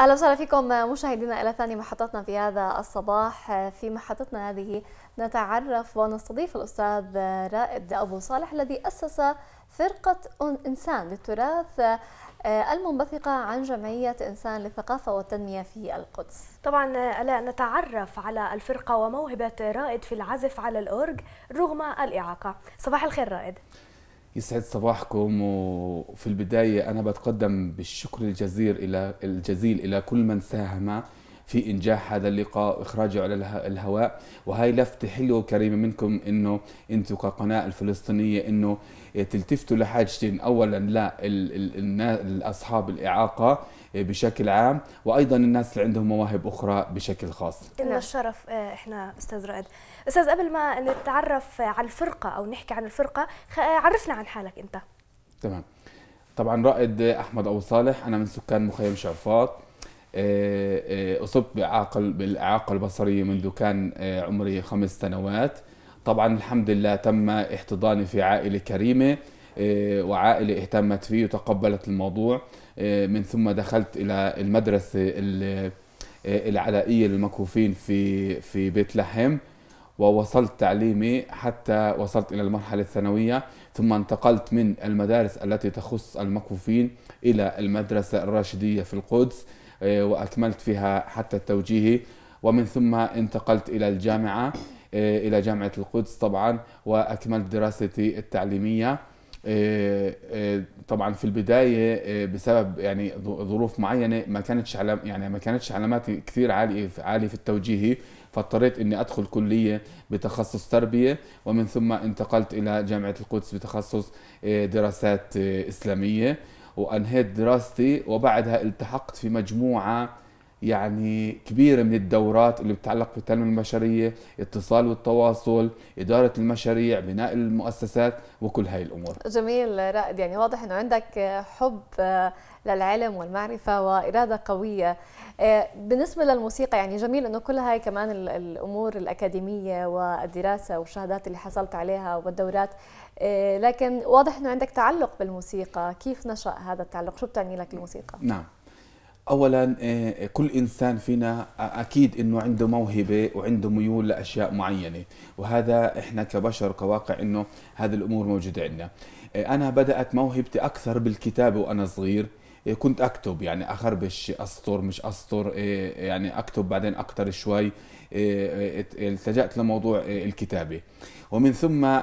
اهلا وسهلا فيكم مشاهدينا الى ثاني محطتنا في هذا الصباح في محطتنا هذه نتعرف ونستضيف الاستاذ رائد ابو صالح الذي اسس فرقه انسان للتراث آه، المنبثقة عن جمعية إنسان للثقافة والتنمية في القدس طبعا ألا آه، نتعرف على الفرقة وموهبة رائد في العزف على الأورج رغم الإعاقة صباح الخير رائد يسعد صباحكم وفي البداية أنا بتقدم بالشكر الجزير إلى الجزيل إلى كل من ساهم في إنجاح هذا اللقاء وإخراجه على الهواء وهي لفتة حلوة وكريمة منكم إنه أنتم كقناة الفلسطينية إنه تلتفتوا لحاجتين أولا لا أصحاب الإعاقة بشكل عام وأيضا الناس اللي عندهم مواهب أخرى بشكل خاص لنا نعم. الشرف آه، إحنا أستاذ رائد أستاذ قبل ما نتعرف على الفرقة أو نحكي عن الفرقة عرفنا عن حالك أنت تمام طبعا رائد أحمد أبو صالح أنا من سكان مخيم شعفاط آه، آه، أصبت بإعاقة بالإعاقة البصرية منذ كان آه، عمري خمس سنوات طبعا الحمد لله تم احتضاني في عائلة كريمة وعائلة اهتمت فيه وتقبلت الموضوع من ثم دخلت إلى المدرسة العلائية للمكفوفين في في بيت لحم ووصلت تعليمي حتى وصلت إلى المرحلة الثانوية ثم انتقلت من المدارس التي تخص المكفوفين إلى المدرسة الراشدية في القدس إيه، واكملت فيها حتى التوجيهي ومن ثم انتقلت الى الجامعه إيه، الى جامعه القدس طبعا واكملت دراستي التعليميه إيه، طبعا في البدايه بسبب يعني ظروف معينه ما كانتش علام يعني ما كانتش علاماتي كثير عاليه عاليه في التوجيهي فاضطريت اني ادخل كليه بتخصص تربيه ومن ثم انتقلت الى جامعه القدس بتخصص دراسات اسلاميه وأنهيت دراستي وبعدها التحقت في مجموعة يعني كبيره من الدورات اللي بتتعلق في التنميه البشريه، اتصال والتواصل، اداره المشاريع، بناء المؤسسات وكل هاي الامور. جميل رائد يعني واضح انه عندك حب للعلم والمعرفه واراده قويه. بالنسبه للموسيقى يعني جميل انه كل هاي كمان الامور الاكاديميه والدراسه والشهادات اللي حصلت عليها والدورات لكن واضح انه عندك تعلق بالموسيقى، كيف نشا هذا التعلق؟ شو بتعني لك الموسيقى؟ نعم. اولا آه، آه، كل انسان فينا آه، اكيد انه عنده موهبه وعنده ميول لاشياء معينه وهذا احنا كبشر كواقع انه هذه الامور موجوده عندنا انا بدات موهبتي اكثر بالكتابه وانا صغير كنت اكتب يعني اخربش اسطر مش اسطر يعني اكتب بعدين اكتر شوي التجأت لموضوع الكتابه ومن ثم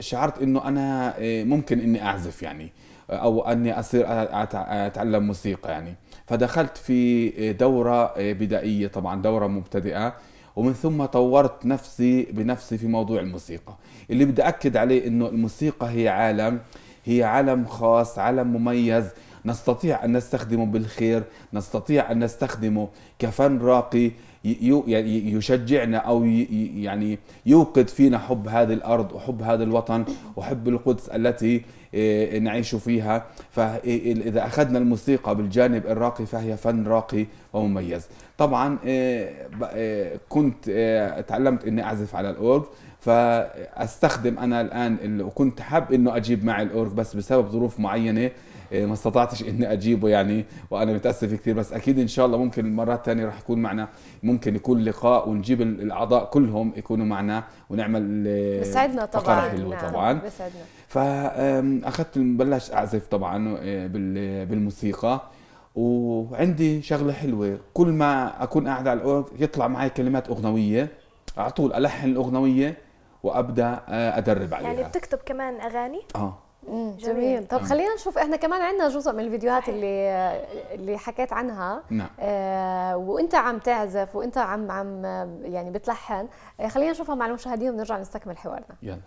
شعرت انه انا ممكن اني اعزف يعني او اني اصير اتعلم موسيقى يعني فدخلت في دوره بدائيه طبعا دوره مبتدئه ومن ثم طورت نفسي بنفسي في موضوع الموسيقى اللي بدي اكد عليه انه الموسيقى هي عالم هي عالم خاص عالم مميز نستطيع ان نستخدمه بالخير نستطيع ان نستخدمه كفن راقي يشجعنا او يعني يوقد فينا حب هذه الارض وحب هذا الوطن وحب القدس التي إيه، نعيش فيها فإذا أخذنا الموسيقى بالجانب الراقي فهي فن راقي ومميز طبعا إيه، إيه، كنت تعلمت أني أعزف على الأورج فاستخدم انا الان وكنت حاب انه اجيب معي الاورج بس بسبب ظروف معينه إيه، ما استطعتش اني اجيبه يعني وانا متاسف كثير بس اكيد ان شاء الله ممكن مرات تانية رح يكون معنا ممكن يكون لقاء ونجيب الاعضاء كلهم يكونوا معنا ونعمل إيه، بسعدنا طبعا فقره حلوه نعم. طبعا بسعدنا فاخذت بلشت اعزف طبعا إيه، بالموسيقى وعندي شغله حلوه كل ما اكون قاعد على الأورج يطلع معي كلمات اغنويه على طول الحن الاغنويه وابدا آه، ادرب يعني عليها يعني بتكتب كمان اغاني اه جميل. طب خلينا نشوف احنا كمان عندنا جزء من الفيديوهات اللي اللي حكيت عنها نعم. آه وانت عم تعزف وانت عم عم يعني بتلحن آه، خلينا نشوفها مع المشاهدين ونرجع نستكمل حوارنا يلا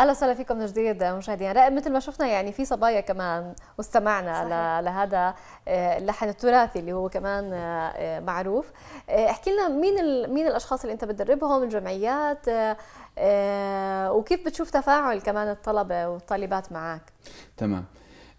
اهلا وسهلا فيكم من جديد مشاهدينا رائد مثل ما شفنا يعني في صبايا كمان واستمعنا لهذا آه، اللحن التراثي اللي هو كمان آه، آه، معروف احكي لنا مين مين الاشخاص اللي انت بتدربهم الجمعيات وكيف بتشوف تفاعل كمان الطلبه والطالبات معك تمام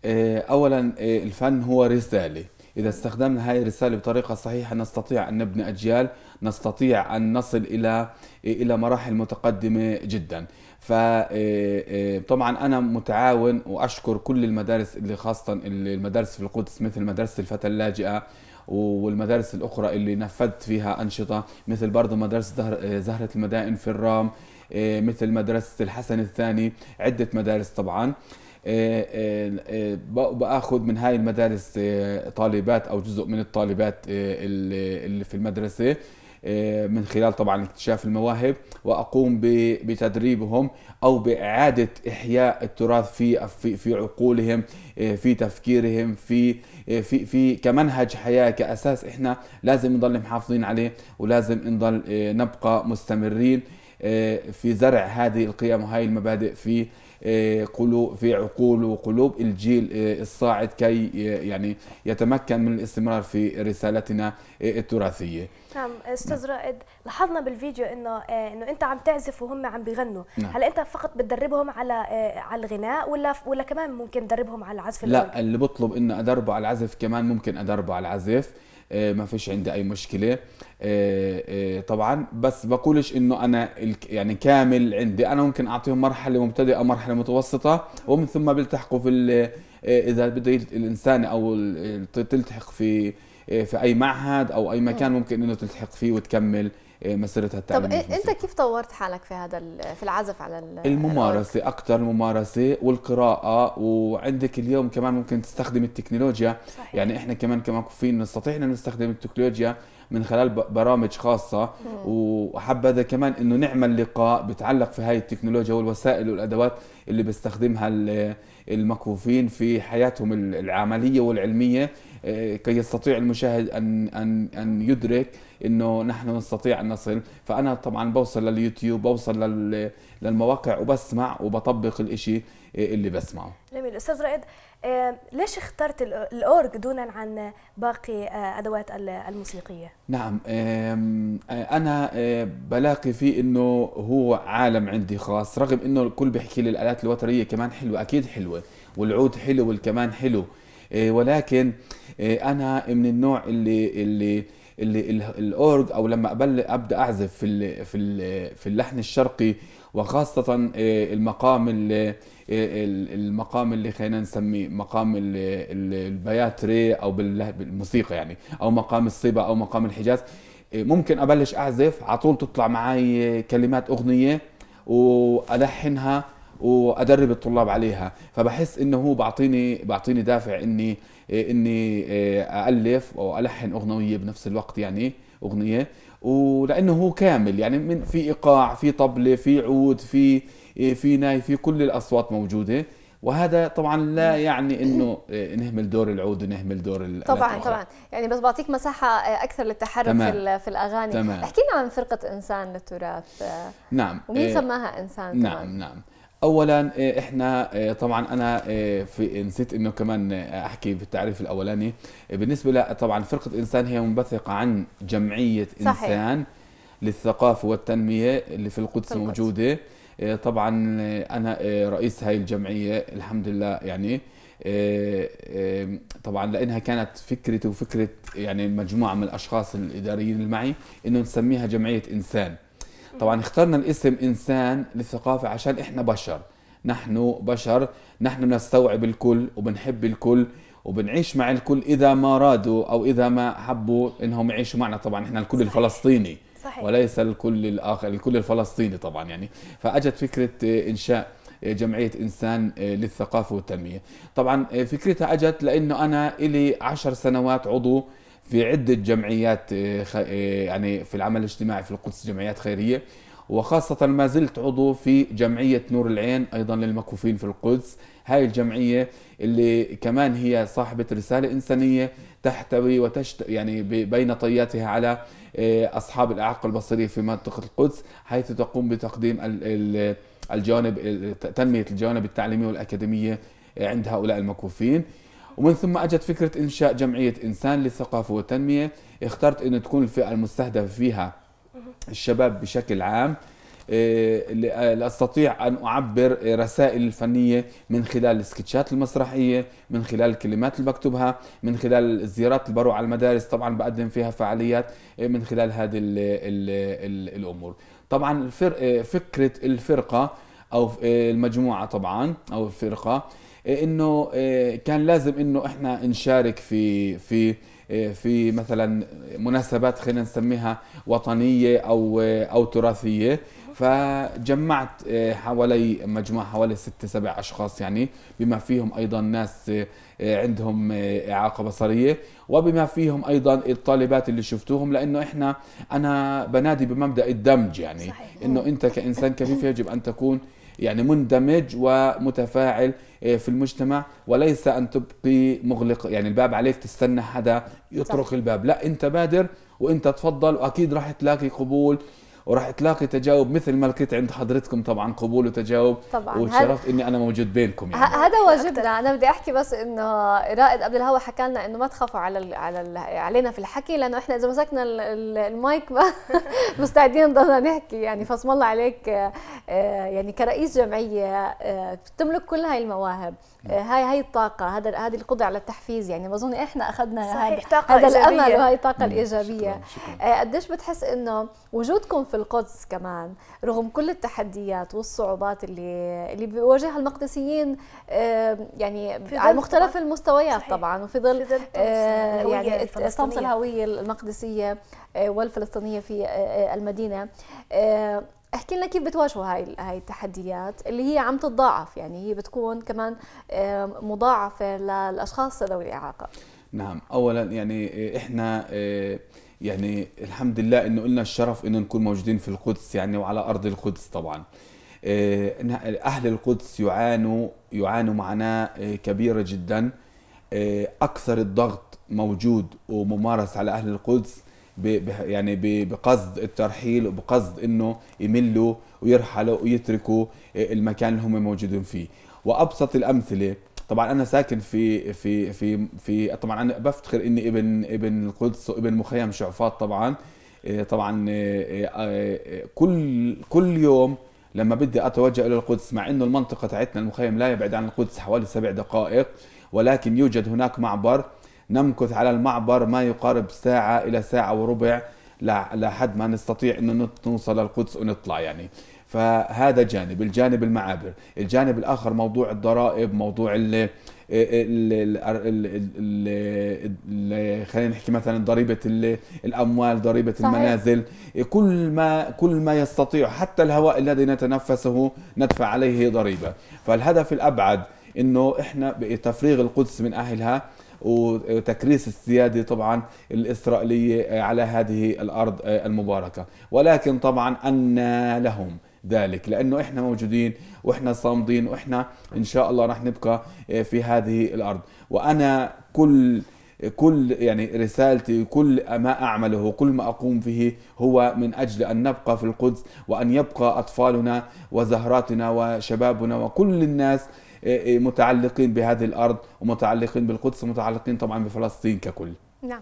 اولا الفن هو رساله إذا استخدمنا هذه الرسالة بطريقة صحيحة نستطيع أن نبني أجيال نستطيع أن نصل إلى إلى مراحل متقدمة جدا فطبعا آه، آه، انا متعاون واشكر كل المدارس اللي خاصه المدارس في القدس مثل مدرسه الفتى اللاجئه والمدارس الاخرى اللي نفذت فيها انشطه مثل برضه مدرسه آه، زهره المدائن في الرام مثل مدرسه الحسن الثاني عده مدارس طبعا باخذ من هاي المدارس طالبات او جزء من الطالبات اللي في المدرسه آه، من خلال طبعا اكتشاف المواهب واقوم بتدريبهم او باعاده احياء التراث في في في عقولهم آه، في تفكيرهم في آه، في في كمنهج حياه كاساس احنا لازم نضل محافظين عليه ولازم نضل نبقى مستمرين في زرع هذه القيم وهذه المبادئ في إيه، قلوب في عقول وقلوب الجيل إيه، الصاعد كي إيه، يعني يتمكن من الاستمرار في رسالتنا التراثيه نعم استاذ رائد لاحظنا بالفيديو انه انه انت عم تعزف وهم عم بيغنوا نعم. هل انت فقط بتدربهم على على الغناء ولا ولا كمان ممكن تدربهم على العزف لا اللي بطلب انه ادربه على العزف كمان ممكن ادربه على العزف آه، ما فيش عندي اي مشكله آه، آه، طبعا بس بقولش انه انا يعني كامل عندي انا ممكن اعطيهم مرحله مبتدئه مرحله متوسطه ومن ثم بيلتحقوا في اذا بده الانسان او تلتحق في في اي معهد او اي مكان ممكن انه تلتحق فيه وتكمل إيه، مسيرتها التعليميه طب إيه، انت كيف طورت حالك في هذا في العزف على الممارسه اكثر الممارسه والقراءه وعندك اليوم كمان ممكن تستخدم التكنولوجيا صحيح. يعني احنا كمان كمان كوفيين نستطيع ان نستخدم التكنولوجيا من خلال برامج خاصه وحبذا كمان انه نعمل لقاء بتعلق في هاي التكنولوجيا والوسائل والادوات اللي بيستخدمها المكفوفين في حياتهم العمليه والعلميه آه، كي يستطيع المشاهد ان ان ان يدرك انه نحن نستطيع ان نصل فانا طبعا بوصل لليوتيوب بوصل للمواقع وبسمع وبطبق الإشي آه، اللي بسمعه جميل استاذ رائد آه، ليش اخترت الاورج دونا عن باقي ادوات الموسيقيه نعم انا بلاقي فيه انه هو عالم عندي خاص رغم انه الكل بيحكي لي الالات الوتريه كمان حلوه اكيد حلوه والعود حلو والكمان حلو إيه، ولكن إيه، انا من النوع اللي اللي اللي الاورج او لما ابدا اعزف في في في اللحن الشرقي وخاصه إيه، المقام اللي المقام اللي خلينا نسميه مقام البياتري او بالموسيقى يعني او مقام الصبا او مقام الحجاز ممكن ابلش اعزف على طول تطلع معي كلمات اغنيه والحنها وادرب الطلاب عليها فبحس انه هو بعطيني بعطيني دافع اني اني آه، الف او الحن اغنويه بنفس الوقت يعني اغنيه ولانه هو كامل يعني من في ايقاع في طبله في عود في آه، في ناي في كل الاصوات موجوده وهذا طبعا لا نعم. يعني انه آه، نهمل دور العود ونهمل دور طبعا طبعا يعني بس بعطيك مساحه اكثر للتحرك تمام. في الاغاني تمام. احكي لنا عن فرقه انسان للتراث نعم ومين سماها انسان نعم كمان. نعم اولا إيه، احنا إيه، طبعا انا إيه، في نسيت انه كمان احكي بالتعريف الاولاني بالنسبه لا طبعا فرقه انسان هي منبثقه عن جمعيه صحيح. انسان للثقافه والتنميه اللي في القدس, في القدس. موجوده طبعا انا رئيس هاي الجمعيه الحمد لله يعني طبعا لانها كانت فكرتي وفكره يعني مجموعه من الاشخاص الاداريين اللي معي انه نسميها جمعيه انسان طبعا اخترنا الاسم انسان للثقافه عشان احنا بشر نحن بشر نحن نستوعب الكل وبنحب الكل وبنعيش مع الكل اذا ما رادوا او اذا ما حبوا انهم يعيشوا معنا طبعا احنا الكل صحيح. الفلسطيني صحيح. وليس الكل الاخر الكل الفلسطيني طبعا يعني فاجت فكره انشاء جمعية إنسان للثقافة والتنمية طبعا فكرتها أجت لأنه أنا إلي عشر سنوات عضو في عدة جمعيات آه، آه، يعني في العمل الاجتماعي في القدس جمعيات خيرية وخاصة ما زلت عضو في جمعية نور العين أيضا للمكفوفين في القدس هاي الجمعية اللي كمان هي صاحبة رسالة إنسانية تحتوي وتشت يعني بين طياتها على آه، أصحاب الأعاقة البصرية في منطقة القدس حيث تقوم بتقديم الجانب تنمية الجانب التعليمية والأكاديمية عند هؤلاء المكفوفين ومن ثم اجت فكره انشاء جمعيه انسان للثقافه والتنميه اخترت انه تكون الفئه المستهدفه فيها الشباب بشكل عام إيه، آه، لاستطيع ان اعبر رسائل الفنيه من خلال السكتشات المسرحيه، من خلال الكلمات اللي بكتبها، من خلال الزيارات اللي بروح على المدارس طبعا بقدم فيها فعاليات إيه، من خلال هذه الـ الـ الـ الامور. طبعا إيه، فكره الفرقه او المجموعه طبعا او الفرقه إيه، انه إيه، كان لازم انه احنا نشارك في في إيه، في مثلا مناسبات خلينا نسميها وطنيه او او تراثيه فجمعت حوالي مجموعة حوالي ست سبع أشخاص يعني بما فيهم أيضا ناس عندهم إعاقة بصرية وبما فيهم أيضا الطالبات اللي شفتوهم لأنه إحنا أنا بنادي بمبدأ الدمج يعني صحيح. إنه أنت كإنسان كفيف يجب أن تكون يعني مندمج ومتفاعل إيه، في المجتمع وليس ان تبقي مغلق يعني الباب عليك تستنى حدا يطرق صح. الباب لا انت بادر وانت تفضل واكيد راح تلاقي قبول وراح تلاقي تجاوب مثل ما لقيت عند حضرتكم طبعا قبول وتجاوب طبعا وتشرفت اني انا موجود بينكم يعني هذا واجبنا انا بدي احكي بس انه رائد قبل الهوا حكى لنا انه ما تخافوا على الـ على الـ علينا في الحكي لانه احنا اذا مسكنا المايك مستعدين نضلنا نحكي يعني فاسم الله عليك آه، آه، يعني كرئيس جمعيه بتملك آه، كل هاي المواهب نعم. هاي هاي الطاقة هذا هذه القدرة على التحفيز يعني بظن احنا اخذنا هذا الامل وهي الطاقة نعم، الايجابية قديش بتحس انه وجودكم في القدس كمان رغم كل التحديات والصعوبات اللي اللي بيواجهها المقدسيين يعني على مختلف طبعاً. المستويات صحيح. طبعا وفي ظل آه، يعني طمس الهويه المقدسيه آه، والفلسطينيه في آه، المدينه احكي لنا كيف بتواجهوا هاي هاي التحديات اللي هي عم تتضاعف يعني هي بتكون كمان مضاعفه للاشخاص ذوي الاعاقه نعم اولا يعني احنا يعني الحمد لله انه قلنا الشرف انه نكون موجودين في القدس يعني وعلى ارض القدس طبعا آه، اهل القدس يعانوا يعانوا معاناه آه، كبيره جدا آه، اكثر الضغط موجود وممارس على اهل القدس يعني بقصد الترحيل وبقصد انه يملوا ويرحلوا ويتركوا المكان اللي هم موجودين فيه وابسط الامثله طبعا انا ساكن في في في في طبعا انا بفتخر اني ابن ابن القدس وابن مخيم شعفاط طبعا إيه، طبعا إيه، إيه، كل كل يوم لما بدي اتوجه الى القدس مع انه المنطقه تاعتنا المخيم لا يبعد عن القدس حوالي سبع دقائق ولكن يوجد هناك معبر نمكث على المعبر ما يقارب ساعه الى ساعه وربع لحد ما نستطيع انه نوصل للقدس ونطلع يعني فهذا جانب الجانب المعابر الجانب الآخر موضوع الضرائب موضوع ال خلينا نحكي مثلا ضريبه الاموال ضريبه صحيح. المنازل كل ما كل ما يستطيع حتى الهواء الذي نتنفسه ندفع عليه ضريبه فالهدف الابعد انه احنا بتفريغ القدس من اهلها وتكريس السيادة طبعا الإسرائيلية على هذه الأرض المباركة ولكن طبعا أن لهم ذلك لأنه إحنا موجودين وإحنا صامدين وإحنا إن شاء الله رح نبقى آه، في هذه الأرض وأنا كل كل يعني رسالتي كل ما أعمله كل ما أقوم فيه هو من أجل أن نبقى في القدس وأن يبقى أطفالنا وزهراتنا وشبابنا وكل الناس آه، آه، متعلقين بهذه الأرض ومتعلقين بالقدس ومتعلقين طبعا بفلسطين ككل نعم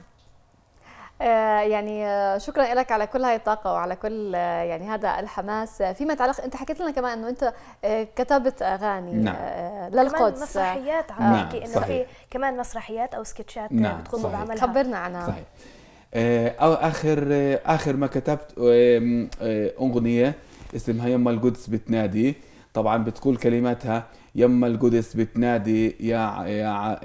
آه، يعني آه، شكرا لك على كل هاي الطاقة وعلى كل آه، يعني هذا الحماس فيما يتعلق أنت حكيت لنا كمان أنه أنت كتبت أغاني نعم. للقدس كمان مسرحيات عم نعم. أنه في كمان مسرحيات أو سكتشات نعم. بتقوموا بعملها خبرنا عنها صحيح أو آخر آخر ما كتبت أغنية اسمها يما القدس بتنادي طبعا بتقول كلماتها يما القدس بتنادي يا يا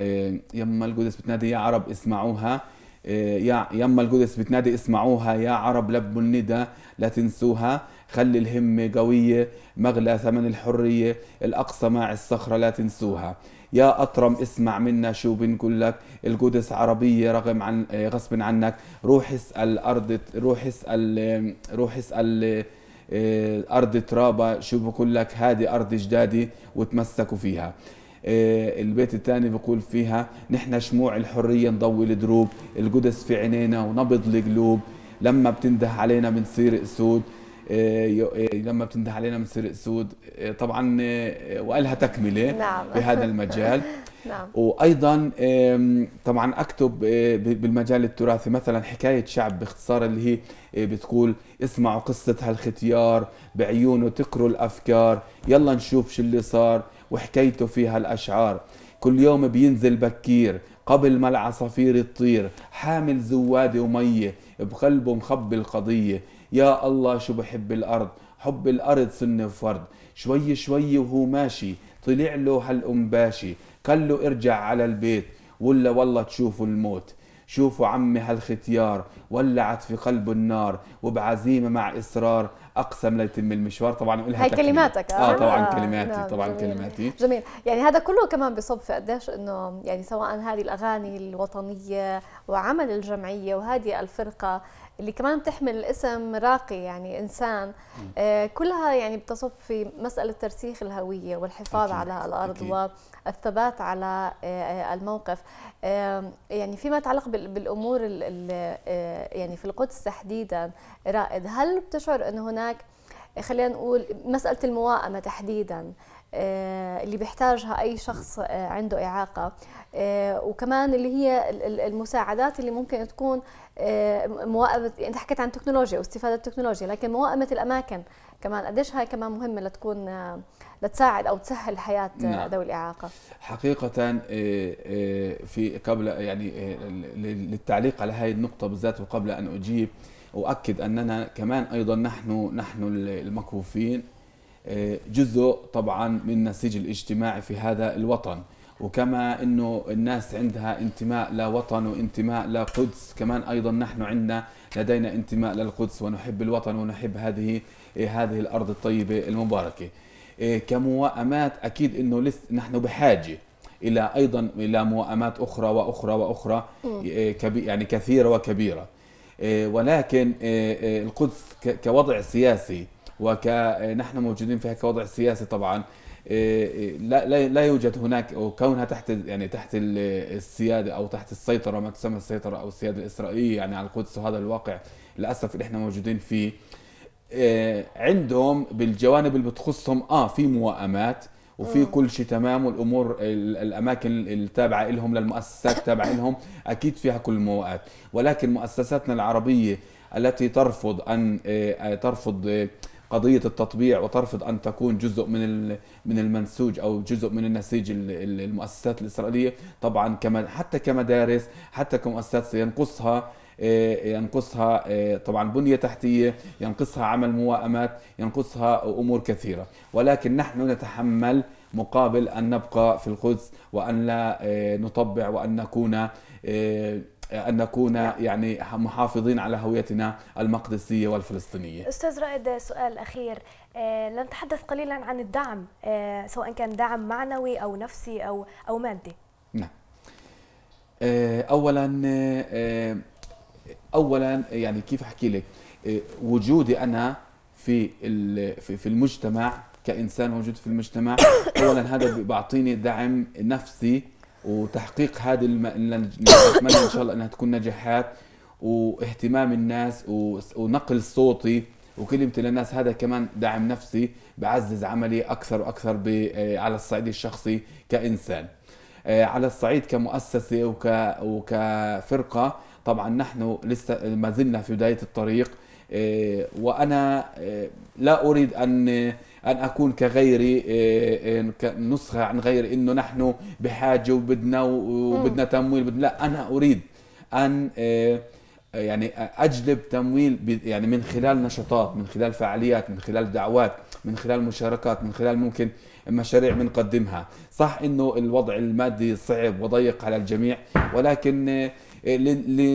يما القدس بتنادي يا عرب اسمعوها إيه، يا يما القدس بتنادي اسمعوها يا عرب لبوا الندى لا تنسوها خلي الهمة قوية مغلى ثمن الحرية الأقصى مع الصخرة لا تنسوها يا أطرم اسمع منا شو بنقول لك القدس عربية رغم عن إيه، غصب عنك روح اسأل أرض روح اسأل روح اسأل إيه، أرض ترابة شو بقول لك هذه أرض جدادي وتمسكوا فيها آه، البيت الثاني بقول فيها نحن شموع الحريه نضوي الدروب القدس في عينينا ونبض القلوب لما بتنده علينا بنصير اسود آه، آه، لما بتنده علينا بنصير اسود طبعا والها تكمله نعم. بهذا المجال نعم. وايضا طبعا اكتب بالمجال التراثي مثلا حكايه شعب باختصار اللي هي بتقول اسمعوا قصه هالختيار بعيونه تقروا الافكار يلا نشوف شو اللي صار وحكيته فيها الأشعار كل يوم بينزل بكير قبل ما العصافير تطير حامل زوادة ومية بقلبه مخبي القضية يا الله شو بحب الأرض حب الأرض سنة وفرد شوي شوي وهو ماشي طلع له هالأمباشي قال له ارجع على البيت ولا والله تشوفوا الموت شوفوا عمي هالختيار ولعت في قلبه النار وبعزيمة مع إصرار اقسم لا يتم المشوار طبعا لها هاي كلماتك آه،, اه, طبعا آه كلماتي نعم، طبعا جميل كلماتي جميل يعني هذا كله كمان بصب في قديش انه يعني سواء هذه الاغاني الوطنيه وعمل الجمعيه وهذه الفرقه اللي كمان بتحمل اسم راقي يعني انسان آه كلها يعني بتصب في مساله ترسيخ الهويه والحفاظ أكيد. على الارض أكيد. والثبات على آه الموقف آه يعني فيما يتعلق بالامور ال آه، يعني في القدس تحديدا رائد هل بتشعر انه هناك هناك خلينا نقول مساله المواءمه تحديدا آه، اللي بيحتاجها اي شخص آه، عنده اعاقه آه، وكمان اللي هي المساعدات اللي ممكن تكون مواءمه يعني انت حكيت عن التكنولوجيا واستفاده التكنولوجيا لكن مواءمه الاماكن كمان قديش هاي كمان مهمه لتكون لتساعد او تسهل حياه نعم. ذوي الاعاقه حقيقه في قبل يعني للتعليق على هاي النقطه بالذات وقبل ان اجيب اؤكد اننا كمان ايضا نحن نحن المكفوفين آه، جزء طبعا من النسيج الاجتماعي في هذا الوطن وكما انه الناس عندها انتماء لوطن وانتماء لقدس كمان ايضا نحن عندنا لدينا انتماء للقدس ونحب الوطن ونحب هذه آه، هذه الارض الطيبه المباركه آه، كموائمات اكيد انه لسه نحن بحاجه الى ايضا الى موائمات اخرى واخرى واخرى يعني كثيره وكبيره آه، ولكن آه، آه، القدس كوضع سياسي ونحن موجودين فيها كوضع سياسي طبعا لا لا لا يوجد هناك وكونها تحت يعني تحت السياده او تحت السيطره ما تسمى السيطره او السياده الاسرائيليه يعني على القدس وهذا الواقع للاسف اللي احنا موجودين فيه عندهم بالجوانب اللي بتخصهم اه في موائمات وفي كل شيء تمام والامور الاماكن التابعه لهم للمؤسسات التابعه لهم اكيد فيها كل المواءات ولكن مؤسساتنا العربيه التي ترفض ان آه، ترفض آه، قضيه التطبيع وترفض ان تكون جزء من من المنسوج او جزء من النسيج المؤسسات الاسرائيليه طبعا كما حتى كمدارس حتى كمؤسسات سينقصها آه، آه، ينقصها آه، طبعا بنية تحتية ينقصها عمل موائمات ينقصها أمور كثيرة ولكن نحن نتحمل مقابل أن نبقى في القدس وأن لا نطبع وأن نكون أن نكون يعني محافظين على هويتنا المقدسية والفلسطينية أستاذ رائد سؤال أخير لنتحدث قليلا عن الدعم سواء كان دعم معنوي أو نفسي أو, أو مادي نعم أولا اولا يعني كيف احكي لك آه، وجودي انا في في المجتمع كانسان موجود في المجتمع اولا هذا بيعطيني دعم نفسي وتحقيق هذه الم... اتمنى ان شاء الله انها تكون نجاحات واهتمام الناس و... ونقل صوتي وكلمتي للناس هذا كمان دعم نفسي بعزز عملي اكثر واكثر ب... آه، على الصعيد الشخصي كانسان آه، على الصعيد كمؤسسه وك... وكفرقه طبعا نحن لسه ما زلنا في بدايه الطريق آه، وانا آه، لا اريد ان ان اكون كغيري آه، نسخه عن غيري انه نحن بحاجه وبدنا وبدنا تمويل لا انا اريد ان يعني اجلب تمويل يعني من خلال نشاطات من خلال فعاليات من خلال دعوات من خلال مشاركات من خلال ممكن مشاريع بنقدمها صح انه الوضع المادي صعب وضيق على الجميع ولكن آه،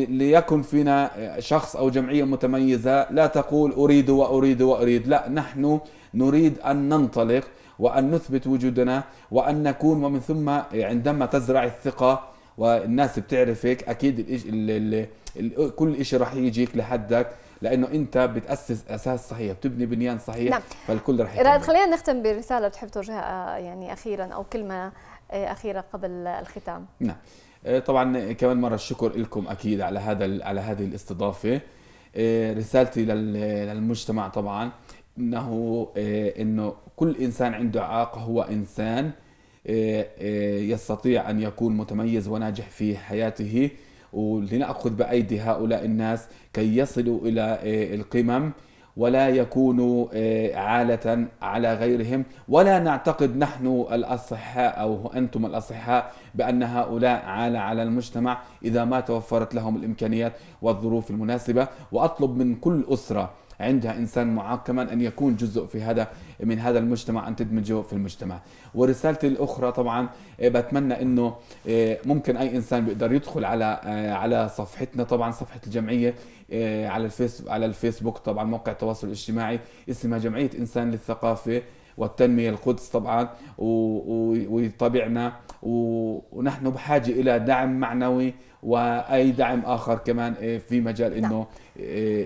ليكن فينا آه، شخص او جمعيه متميزه لا تقول اريد واريد واريد لا نحن نريد ان ننطلق وان نثبت وجودنا وان نكون ومن ثم آه، عندما تزرع الثقه والناس بتعرفك اكيد الـ الـ الـ كل شيء راح يجيك لحدك لانه انت بتاسس اساس صحيح بتبني بنيان صحيح نعم. فالكل رح رائد خلينا نختم برساله بتحب توجهها آه، يعني اخيرا او كلمه آه، اخيره قبل الختام نعم آه، طبعا كمان مره الشكر لكم اكيد على هذا على هذه الاستضافه رسالتي للمجتمع طبعا انه انه كل انسان عنده اعاقه هو انسان يستطيع ان يكون متميز وناجح في حياته ولنأخذ بأيدي هؤلاء الناس كي يصلوا إلى آه، القمم ولا يكونوا آه، عالة على غيرهم ولا نعتقد نحن الأصحاء أو أنتم الأصحاء بأن هؤلاء عالة على المجتمع إذا ما توفرت لهم الإمكانيات والظروف المناسبة وأطلب من كل أسرة عندها إنسان معاق كمان أن يكون جزء في هذا من هذا المجتمع ان تدمجه في المجتمع ورسالتي الاخرى طبعا آه، بتمنى انه آه، ممكن اي انسان بيقدر يدخل على آه، على صفحتنا طبعا صفحه الجمعيه على الفيس على الفيسبوك طبعا موقع التواصل الاجتماعي اسمها جمعيه انسان للثقافه والتنمية القدس طبعا ويطبعنا ونحن بحاجة إلى دعم معنوي واي دعم اخر كمان إيه، في مجال نعم. انه نعم.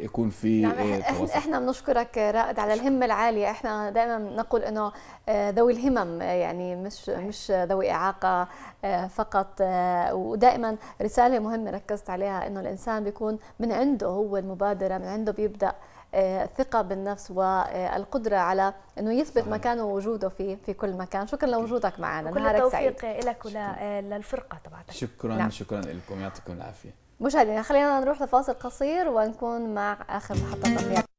يكون في نعم. إيه، احنا بنشكرك رائد على الهمه العاليه احنا دائما نقول انه آه، ذوي الهمم يعني مش مش ذوي اعاقه آه، فقط آه، ودائما رساله مهمه ركزت عليها انه الانسان بيكون من عنده هو المبادره من عنده بيبدا الثقه آه، بالنفس والقدره على انه يثبت مكانه ووجوده في في كل مكان شكرا لوجودك معنا كل نهارك سعيد كل التوفيق لك وللفرقه آه، تبعتك شكرا نعم. شكرا لكم يعطيكم العافيه مشاهدينا خلينا نروح لفاصل قصير ونكون مع اخر محطه